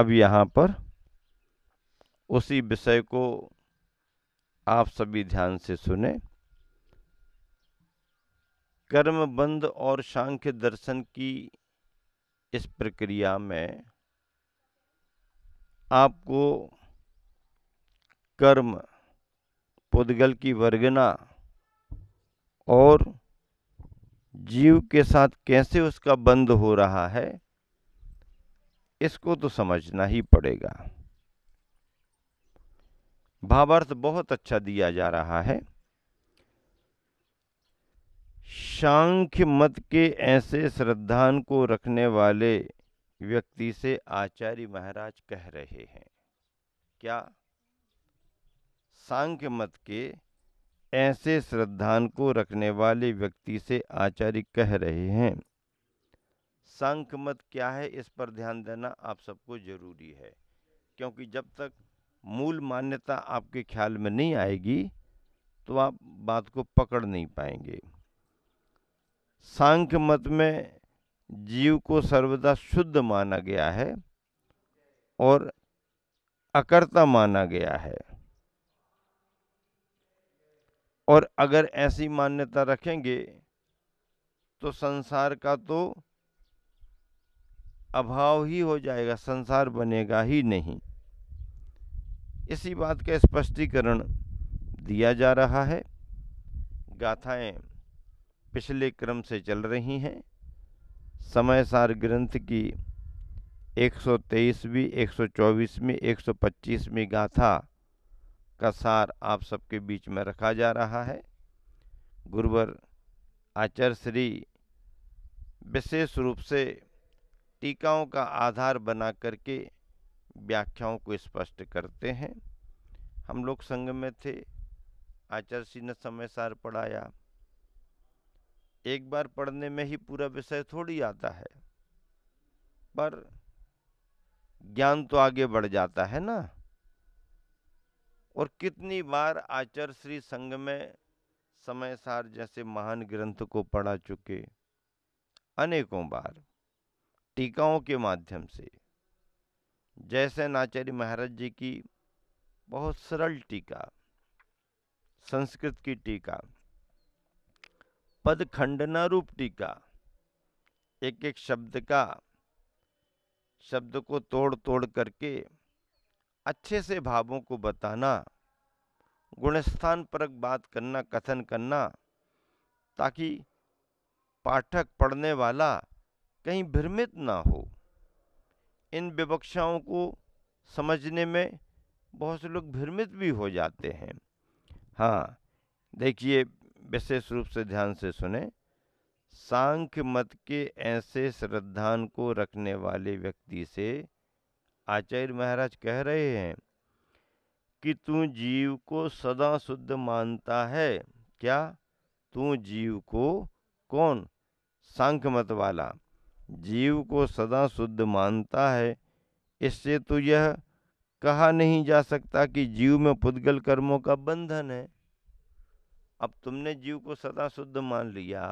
अब यहाँ पर उसी विषय को आप सभी ध्यान से सुने कर्मबंध और सांख्य दर्शन की इस प्रक्रिया में आपको कर्म पुद्गल की वर्गना और जीव के साथ कैसे उसका बंध हो रहा है इसको तो समझना ही पड़ेगा भावार्थ बहुत अच्छा दिया जा रहा है सांख्य मत के ऐसे श्रद्धान को रखने वाले व्यक्ति से आचार्य महाराज कह रहे हैं क्या सांख्य मत के ऐसे श्रद्धान को रखने वाले व्यक्ति से आचार्य कह रहे हैं सांख्य मत क्या है इस पर ध्यान देना आप सबको ज़रूरी है क्योंकि जब तक मूल मान्यता आपके ख्याल में नहीं आएगी तो आप बात को पकड़ नहीं पाएंगे सांख्य मत में जीव को सर्वदा शुद्ध माना गया है और अकर्ता माना गया है और अगर ऐसी मान्यता रखेंगे तो संसार का तो अभाव ही हो जाएगा संसार बनेगा ही नहीं इसी बात का स्पष्टीकरण दिया जा रहा है गाथाएं पिछले क्रम से चल रही हैं समय सार ग्रंथ की 123वीं 124वीं 125वीं गाथा का सार आप सबके बीच में रखा जा रहा है गुरुवर आचार्य श्री विशेष रूप से टीकाओं का आधार बना करके व्याख्याओं को स्पष्ट करते हैं हम लोग संघ में थे आचार्य सिंह ने समय सार पढ़ाया एक बार पढ़ने में ही पूरा विषय थोड़ी आता है पर ज्ञान तो आगे बढ़ जाता है ना और कितनी बार आचार्य श्री संघ में समय सार जैसे महान ग्रंथ को पढ़ा चुके अनेकों बार टीकाओं के माध्यम से जैसे नाचार्य महाराज जी की बहुत सरल टीका संस्कृत की टीका पद खंडना रूप टीका एक एक शब्द का शब्द को तोड़ तोड़ करके अच्छे से भावों को बताना गुणस्थान परक बात करना कथन करना ताकि पाठक पढ़ने वाला कहीं भ्रमित ना हो इन विवक्षाओं को समझने में बहुत से लोग भ्रमित भी हो जाते हैं हाँ देखिए विशेष रूप से ध्यान से सुने सांख्य मत के ऐसे श्रद्धान को रखने वाले व्यक्ति से आचार्य महाराज कह रहे हैं कि तू जीव को सदा शुद्ध मानता है क्या तू जीव को कौन सांख्य मत वाला जीव को सदा शुद्ध मानता है इससे तो यह कहा नहीं जा सकता कि जीव में पुद्गल कर्मों का बंधन है अब तुमने जीव को सदा शुद्ध मान लिया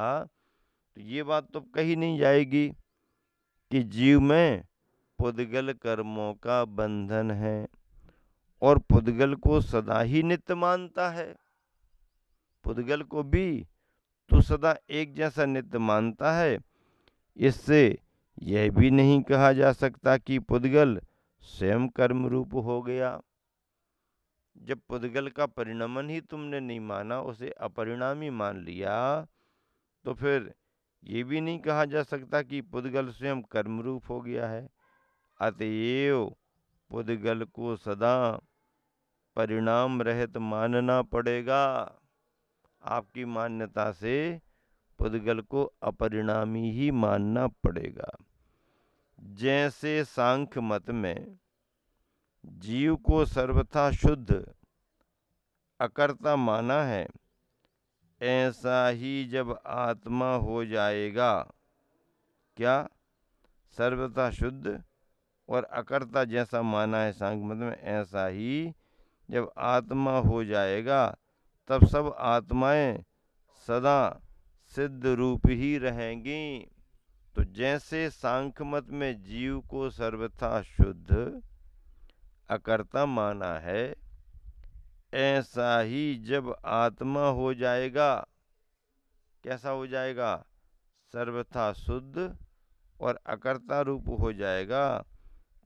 तो ये बात तो कही नहीं जाएगी कि जीव में पुद्गल कर्मों का बंधन है और पुद्गल को सदा ही नित्य मानता है पुद्गल को भी तो सदा एक जैसा नित्य मानता है इससे यह भी नहीं कहा जा सकता कि पुद्गल स्वयं कर्म रूप हो गया जब पुद्गल का परिणमन ही तुमने नहीं माना उसे अपरिणामी मान लिया तो फिर ये भी नहीं कहा जा सकता कि पुद्गल स्वयं कर्मरूप हो गया है अतएव पुद्गल को सदा परिणाम रहित मानना पड़ेगा आपकी मान्यता से पुद्गल को अपरिणामी ही मानना पड़ेगा जैसे सांख्य मत में जीव को सर्वथा शुद्ध अकर्ता माना है ऐसा ही जब आत्मा हो जाएगा क्या सर्वथा शुद्ध और अकर्ता जैसा माना है सांख्य मत में ऐसा ही जब आत्मा हो जाएगा तब सब आत्माएं सदा सिद्ध रूप ही रहेंगी तो जैसे सांख्य मत में जीव को सर्वथा शुद्ध अकर्ता माना है ऐसा ही जब आत्मा हो जाएगा कैसा हो जाएगा सर्वथा शुद्ध और अकर्ता रूप हो जाएगा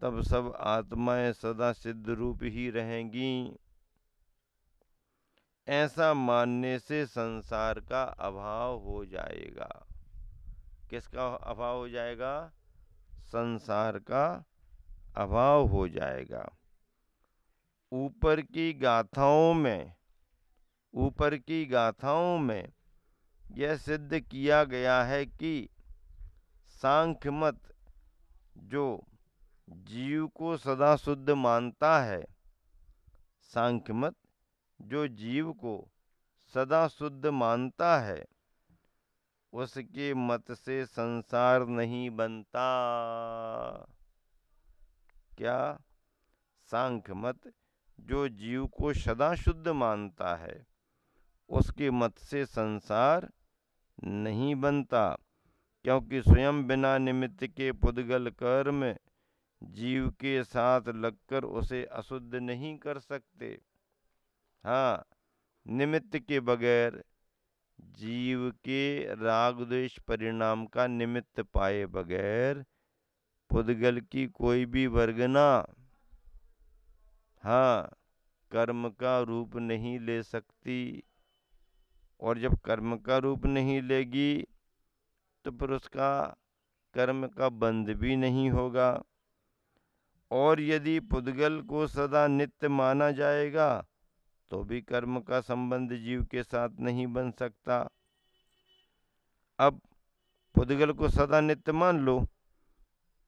तब सब आत्माएं सदा सिद्ध रूप ही रहेंगी ऐसा मानने से संसार का अभाव हो जाएगा किसका अभाव हो जाएगा संसार का अभाव हो जाएगा ऊपर की गाथाओं में ऊपर की गाथाओं में यह सिद्ध किया गया है कि सांख्य मत जो जीव को सदा शुद्ध मानता है सांख्य मत जो जीव को सदा शुद्ध मानता है उसके मत से संसार नहीं बनता क्या सांख्य मत जो जीव को सदा शुद्ध मानता है उसके मत से संसार नहीं बनता क्योंकि स्वयं बिना निमित्त के पुद्गल कर्म जीव के साथ लगकर उसे अशुद्ध नहीं कर सकते हाँ निमित्त के बगैर जीव के राग द्वेष परिणाम का निमित्त पाए बगैर पुद्गल की कोई भी वर्गना हाँ कर्म का रूप नहीं ले सकती और जब कर्म का रूप नहीं लेगी तो फिर उसका कर्म का बंध भी नहीं होगा और यदि पुद्गल को सदा नित्य माना जाएगा तो भी कर्म का संबंध जीव के साथ नहीं बन सकता अब पुद्गल को सदा नित्य मान लो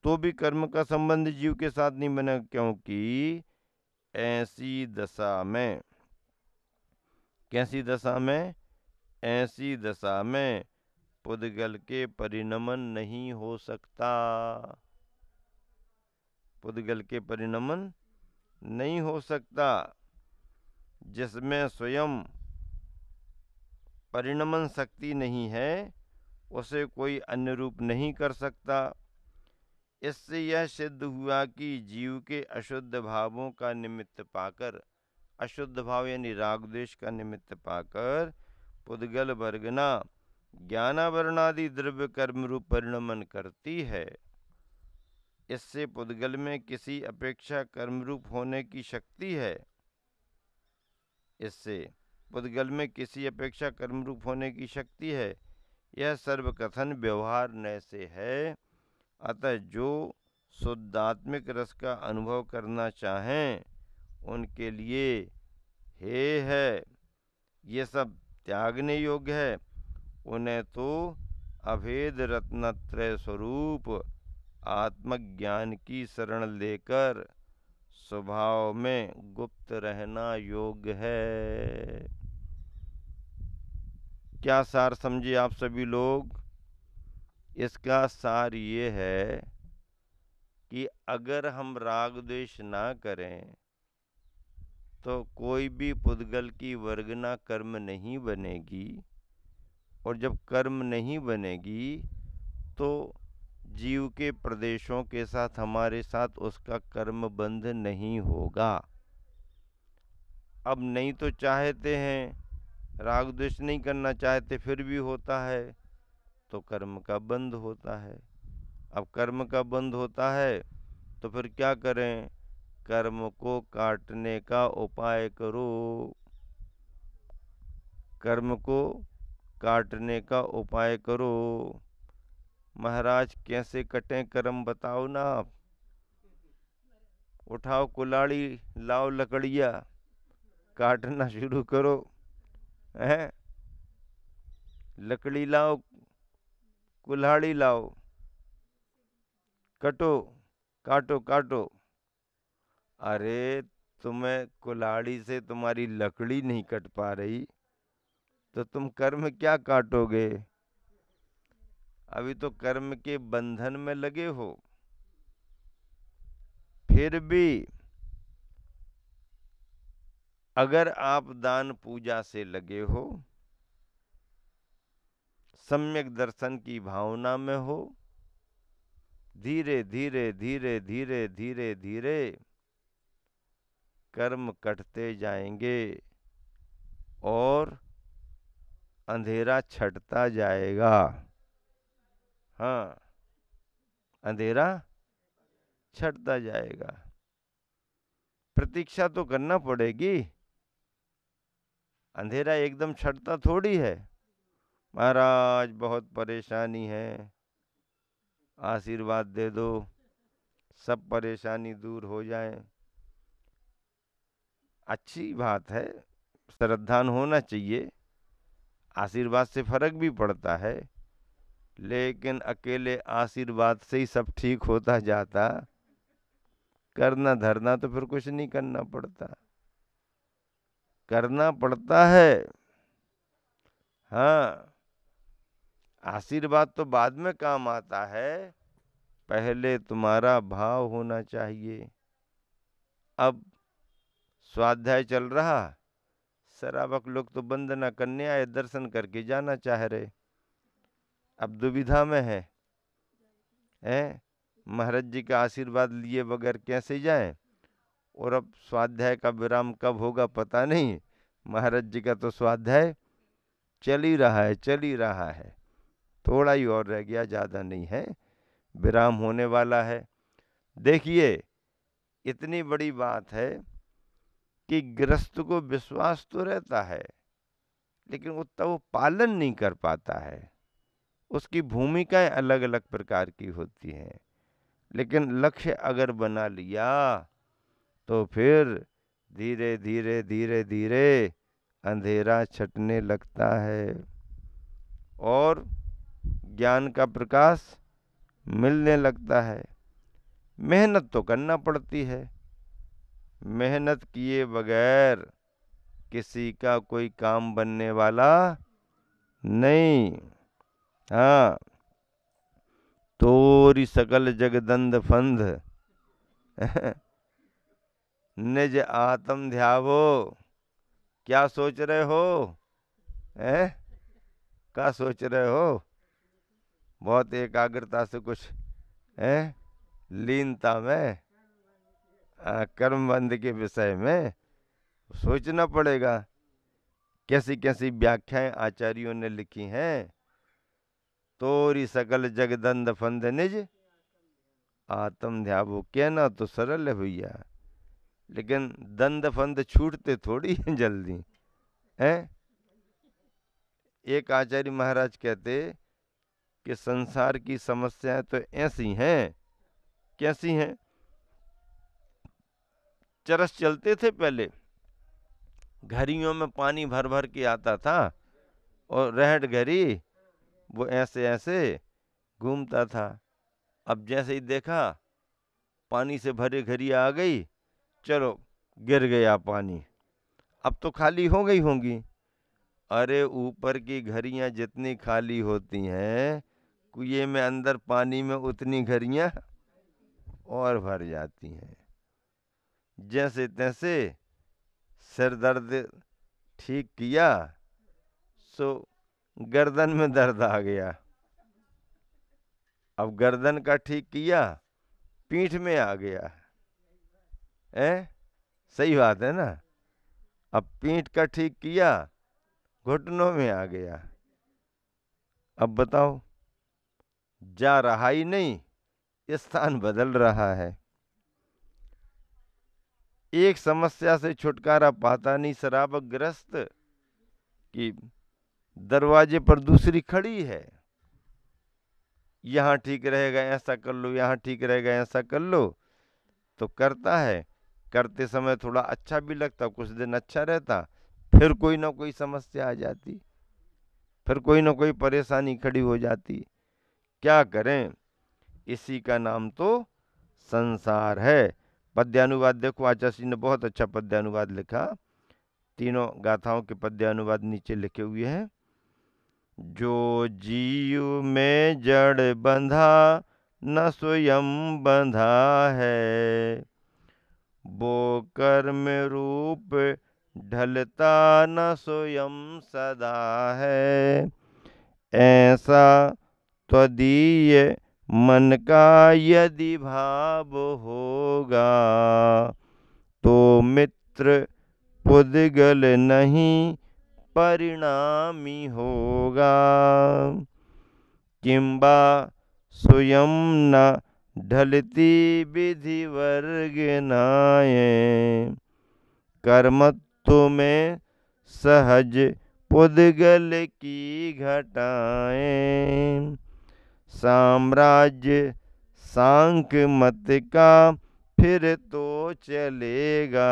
तो भी कर्म का संबंध जीव के साथ नहीं बना क्योंकि ऐसी दशा में कैसी दशा में ऐसी दशा में पुद्गल के परिणमन नहीं हो सकता पुद्गल के परिणमन नहीं हो सकता जिसमें स्वयं परिणमन शक्ति नहीं है उसे कोई अन्य रूप नहीं कर सकता इससे यह सिद्ध हुआ कि जीव के अशुद्ध भावों का निमित्त पाकर अशुद्ध भाव यानी रागद्वेश का निमित्त पाकर पुद्गल वर्गना ज्ञानावरणादि द्रव्य कर्म रूप परिणमन करती है इससे पुद्गल में किसी अपेक्षा कर्मरूप होने की शक्ति है इससे पुद्गल में किसी अपेक्षा कर्मरूप होने की शक्ति है यह सर्वकथन व्यवहार नय से है अतः जो शुद्धात्मिक रस का अनुभव करना चाहें उनके लिए हे है ये सब त्यागने योग्य है उन्हें तो अभेद रत्नत्रय स्वरूप आत्मज्ञान की शरण लेकर स्वभाव में गुप्त रहना योग्य है क्या सार समझे आप सभी लोग इसका सार ये है कि अगर हम राग द्वेष ना करें तो कोई भी पुद्गल की वर्गना कर्म नहीं बनेगी और जब कर्म नहीं बनेगी तो जीव के प्रदेशों के साथ हमारे साथ उसका कर्म बंध नहीं होगा अब नहीं तो चाहते हैं राग द्वेष नहीं करना चाहते फिर भी होता है तो कर्म का बंध होता है अब कर्म का बंध होता है तो फिर क्या करें कर्म को काटने का उपाय करो कर्म को काटने का उपाय करो महाराज कैसे कटें कर्म बताओ ना आप उठाओ कुलाड़ी लाओ लकड़िया काटना शुरू करो हैं लकड़ी लाओ कुल्हाड़ी लाओ कटो काटो काटो अरे तुम्हें कुल्हाड़ी से तुम्हारी लकड़ी नहीं कट पा रही तो तुम कर्म क्या काटोगे अभी तो कर्म के बंधन में लगे हो फिर भी अगर आप दान पूजा से लगे हो सम्यक दर्शन की भावना में हो धीरे धीरे धीरे धीरे धीरे धीरे कर्म कटते जाएंगे और अंधेरा छटता जाएगा हाँ अंधेरा छटता जाएगा प्रतीक्षा तो करना पड़ेगी अंधेरा एकदम छटता थोड़ी है महाराज बहुत परेशानी है आशीर्वाद दे दो सब परेशानी दूर हो जाए अच्छी बात है श्रद्धान होना चाहिए आशीर्वाद से फर्क भी पड़ता है लेकिन अकेले आशीर्वाद से ही सब ठीक होता जाता करना धरना तो फिर कुछ नहीं करना पड़ता करना पड़ता है हाँ आशीर्वाद तो बाद में काम आता है पहले तुम्हारा भाव होना चाहिए अब स्वाध्याय चल रहा शराबक लोग तो ना करने आए दर्शन करके जाना चाह रहे अब दुविधा में है ए महाराज जी का आशीर्वाद लिए बगैर कैसे जाएं और अब स्वाध्याय का विराम कब होगा पता नहीं महाराज जी का तो स्वाध्याय चल ही रहा है चल ही रहा है थोड़ा ही और रह गया ज़्यादा नहीं है विराम होने वाला है देखिए इतनी बड़ी बात है कि ग्रस्त को विश्वास तो रहता है लेकिन उतना वो पालन नहीं कर पाता है उसकी भूमिकाएं अलग अलग प्रकार की होती हैं लेकिन लक्ष्य अगर बना लिया तो फिर धीरे धीरे धीरे धीरे अंधेरा छटने लगता है और ज्ञान का प्रकाश मिलने लगता है मेहनत तो करना पड़ती है मेहनत किए बगैर किसी का कोई काम बनने वाला नहीं हाँ तोरी सकल जगदंद फंद निज आत्म ध्यावो क्या सोच रहे हो है क्या सोच रहे हो बहुत एकाग्रता से कुछ है लीनता में कर्मबंध के विषय में सोचना पड़ेगा कैसी कैसी व्याख्याएं आचार्यों ने लिखी हैं तोरी सकल जगदंद फंद निज आत्म ध्यावो कहना तो सरल है भैया लेकिन दंद फंद छूटते थोड़ी हैं जल्दी हैं एक आचार्य महाराज कहते कि संसार की समस्याएं तो ऐसी हैं कैसी हैं चरस चलते थे पहले घरियों में पानी भर भर के आता था और रहट घरी वो ऐसे ऐसे घूमता था अब जैसे ही देखा पानी से भरे घड़ी आ गई चलो गिर गया पानी अब तो खाली हो गई होंगी अरे ऊपर की घरियाँ जितनी खाली होती हैं कुएँ में अंदर पानी में उतनी घरियाँ और भर जाती हैं जैसे तैसे सिर दर्द ठीक किया सो गर्दन में दर्द आ गया अब गर्दन का ठीक किया पीठ में आ गया है सही बात है ना अब पीठ का ठीक किया घुटनों में आ गया अब बताओ जा रहा ही नहीं स्थान बदल रहा है एक समस्या से छुटकारा पाता नहीं शराबग्रस्त की दरवाजे पर दूसरी खड़ी है यहाँ ठीक रहेगा ऐसा कर लो यहाँ ठीक रहेगा ऐसा कर लो तो करता है करते समय थोड़ा अच्छा भी लगता कुछ दिन अच्छा रहता फिर कोई ना कोई समस्या आ जाती फिर कोई ना कोई परेशानी खड़ी हो जाती क्या करें इसी का नाम तो संसार है पद्यानुवाद देखो आचार्य ने बहुत अच्छा पद्यानुवाद लिखा तीनों गाथाओं के पद्यानुवाद नीचे लिखे हुए हैं जो जीव में जड़ बंधा न स्वयं बंधा है वो कर्म रूप ढलता न स्वयं सदा है ऐसा त्वदीय मन का यदि भाव होगा तो मित्र पुदगल नहीं परिणामी होगा किंबा स्वयं न ढलती विधि वर्ग नाये कर्मत्व में सहज पुदगल की घटाएँ साम्राज्य सांख मत का फिर तो चलेगा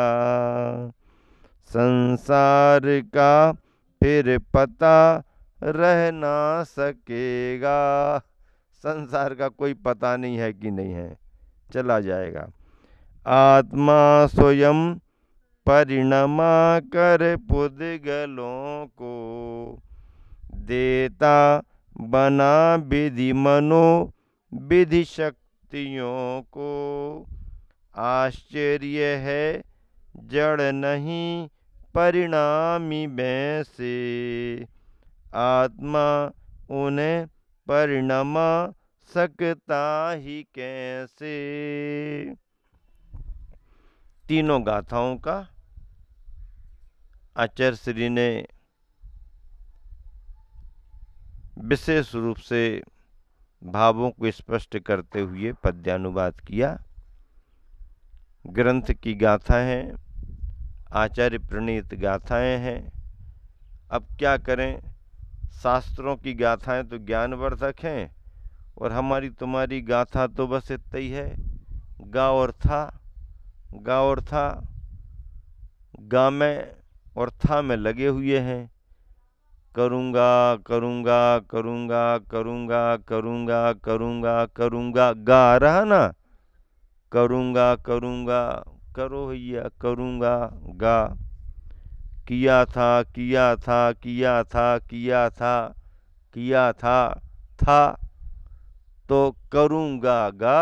संसार का फिर पता रह ना सकेगा संसार का कोई पता नहीं है कि नहीं है चला जाएगा आत्मा स्वयं परिणमा कर पुदगलों को देता बना विधि मनो विधि शक्तियों को आश्चर्य है जड़ नहीं परिणामी बैसे आत्मा उन्हें परिणमा सकता ही कैसे तीनों गाथाओं का आचार्य श्री ने विशेष रूप से भावों को स्पष्ट करते हुए पद्यानुवाद किया ग्रंथ की गाथा है आचार्य प्रणीत गाथाएं हैं अब क्या करें शास्त्रों की गाथाएं तो ज्ञानवर्धक हैं और हमारी तुम्हारी गाथा तो बस इतना ही है गा और था गा और था गा में और था में लगे हुए हैं करूँगा करूँगा करूँगा करूँगा करूँगा करूँगा करूँगा गा रहा ना करूँगा करूँगा करो भैया करूँगा गा किया था किया था किया था किया था किया था था तो करूँगा गा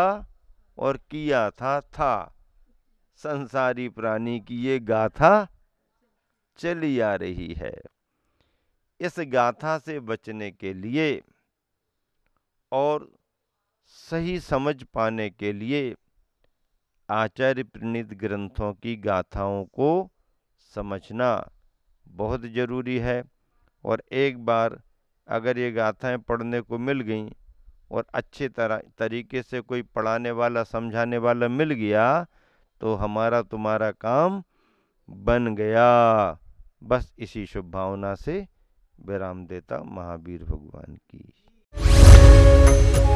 और किया था था संसारी प्राणी की ये गाथा चली आ रही है इस गाथा से बचने के लिए और सही समझ पाने के लिए आचार्य प्रणीत ग्रंथों की गाथाओं को समझना बहुत ज़रूरी है और एक बार अगर ये गाथाएं पढ़ने को मिल गईं और अच्छे तरह तरीके से कोई पढ़ाने वाला समझाने वाला मिल गया तो हमारा तुम्हारा काम बन गया बस इसी शुभ भावना से विराम देता महावीर भगवान की